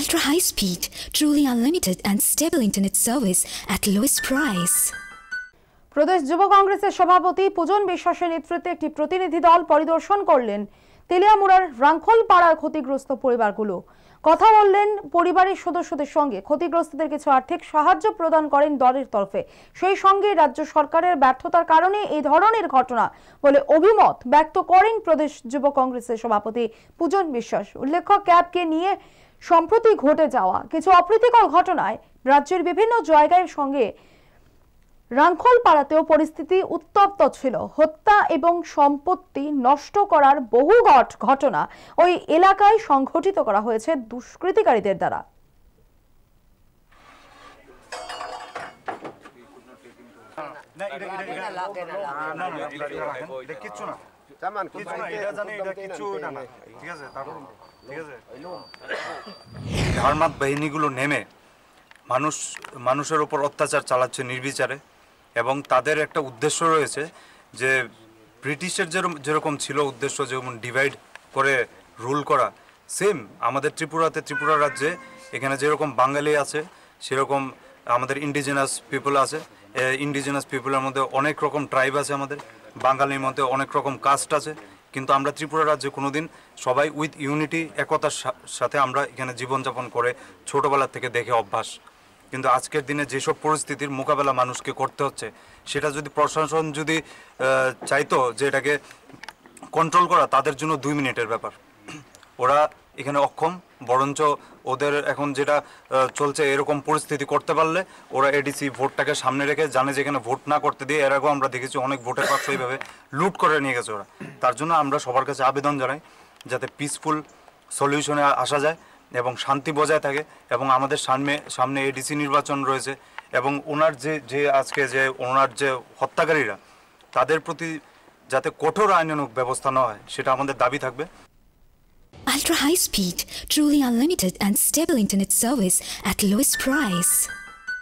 ultra high speed, truly unlimited and stable internet service at lowest price. প্রদেশ যুব কংগ্রেসের সভাপতি পূজন বিশ্বাসের নেতৃত্বে একটি প্রতিনিধি দল পরিদর্শন করলেন তেলিয়ামুড়ার পাড়ার ক্ষতিগ্রস্ত পরিবারগুলো কথা বললেন পরিবারের সদস্যদের সঙ্গে ক্ষতিগ্রস্তদের কিছু আর্থিক সাহায্য প্রদান করেন দলের তরফে সেই সঙ্গে রাজ্য সরকারের ব্যর্থতার কারণে এই ধরনের ঘটনা বলে অভিমত ব্যক্ত করেন প্রদেশ যুব কংগ্রেসের সভাপতি পূজন বিশ্বাস উল্লেখ্য ক্যাবকে নিয়ে সম্প্রতি ঘটে যাওয়া কিছু অপ্রীতিকর ঘটনায় রাজ্যের বিভিন্ন জায়গায় সঙ্গে পাড়াতেও পরিস্থিতি উত্তপ্ত ছিল হত্যা এবং সম্পত্তি নষ্ট করার বহু ঘটনা ওই এলাকায় সংঘটিত করা হয়েছে দুষ্কৃতিকারীদের দ্বারা ধর্মাত বাহিনীগুলো নেমে মানুষ মানুষের ওপর অত্যাচার চালাচ্ছে নির্বিচারে এবং তাদের একটা উদ্দেশ্য রয়েছে যে ব্রিটিশের যেরকম ছিল উদ্দেশ্য যেমন ডিভাইড করে রুল করা সেম আমাদের ত্রিপুরাতে ত্রিপুরা রাজ্যে এখানে যেরকম বাঙালি আছে সেরকম আমাদের ইন্ডিজিনাস পিপল আছে ইন্ডিজিনাস পিপলের মধ্যে অনেক রকম ট্রাইব আছে আমাদের বাঙালির মধ্যে অনেক রকম কাস্ট আছে কিন্তু আমরা ত্রিপুরা রাজ্যে কোনো দিন সবাই উইথ ইউনিটি একতার সাথে আমরা এখানে জীবনযাপন করে ছোটোবেলার থেকে দেখে অভ্যাস কিন্তু আজকের দিনে যেসব পরিস্থিতির মোকাবেলা মানুষকে করতে হচ্ছে সেটা যদি প্রশাসন যদি চাইতো যে এটাকে কন্ট্রোল করা তাদের জন্য দুই মিনিটের ব্যাপার ওরা এখানে অক্ষম বরঞ্চ ওদের এখন যেটা চলছে এরকম পরিস্থিতি করতে পারলে ওরা এডিসি ভোটটাকে সামনে রেখে জানে যেখানে ভোট না করতে দিয়ে এর আগেও আমরা দেখেছি অনেক ভোটের পাশ এইভাবে লুট করে নিয়ে গেছে ওরা তার জন্য আমরা সবার কাছে আবেদন জানাই যাতে পিসফুল সলিউশনে আসা যায় এবং শান্তি বজায় থাকে এবং আমাদের সামনে সামনে এডিসি নির্বাচন রয়েছে এবং ওনার যে যে আজকে যে ওনার যে হত্যাকারীরা তাদের প্রতি যাতে কঠোর আইনানুক ব্যবস্থা না হয় সেটা আমাদের দাবি থাকবে Ultra high speed, truly unlimited and stable internet service at lowest price.